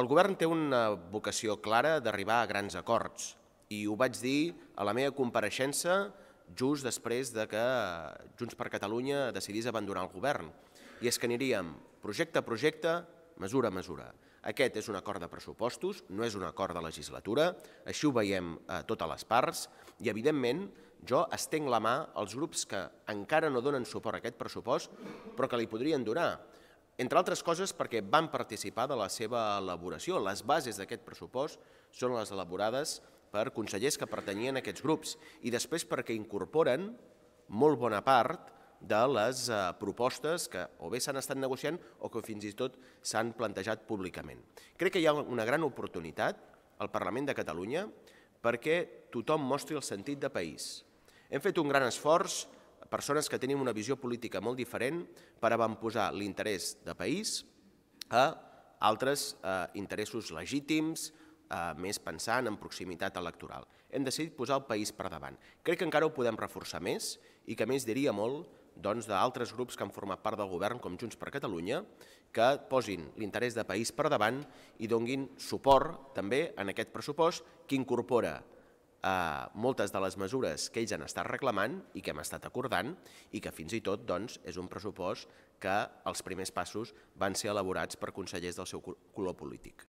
El govern té una vocació clara d'arribar a grans acords i ho vaig dir a la meva compareixença just després de que Junts per Catalunya decidís abandonar el govern. I és que aniríem projecte a projecte, mesura a mesura. Aquest és un acord de pressupostos, no és un acord de legislatura, així ho veiem a totes les parts, i evidentment jo estenc la mà als grups que encara no donen suport a aquest pressupost, però que li podrien donar entre altres coses perquè van participar de la seva elaboració. Les bases d'aquest pressupost són les elaborades per consellers que pertanyien a aquests grups i després perquè incorporen molt bona part de les eh, propostes que o bé s'han estat negociant o que fins i tot s'han plantejat públicament. Crec que hi ha una gran oportunitat al Parlament de Catalunya perquè tothom mostri el sentit de país. Hem fet un gran esforç persones que tenim una visió política molt diferent per avantposar l'interès de país a altres eh, interessos legítims, eh, més pensant en proximitat electoral. Hem decidit posar el país per davant. Crec que encara ho podem reforçar més i que més diria molt doncs, d'altres doncs, grups que han format part del govern, com Junts per Catalunya, que posin l'interès de país per davant i donguin suport també en aquest pressupost que incorpora eh, moltes de les mesures que ells han estat reclamant i que hem estat acordant i que fins i tot doncs, és un pressupost que els primers passos van ser elaborats per consellers del seu color polític.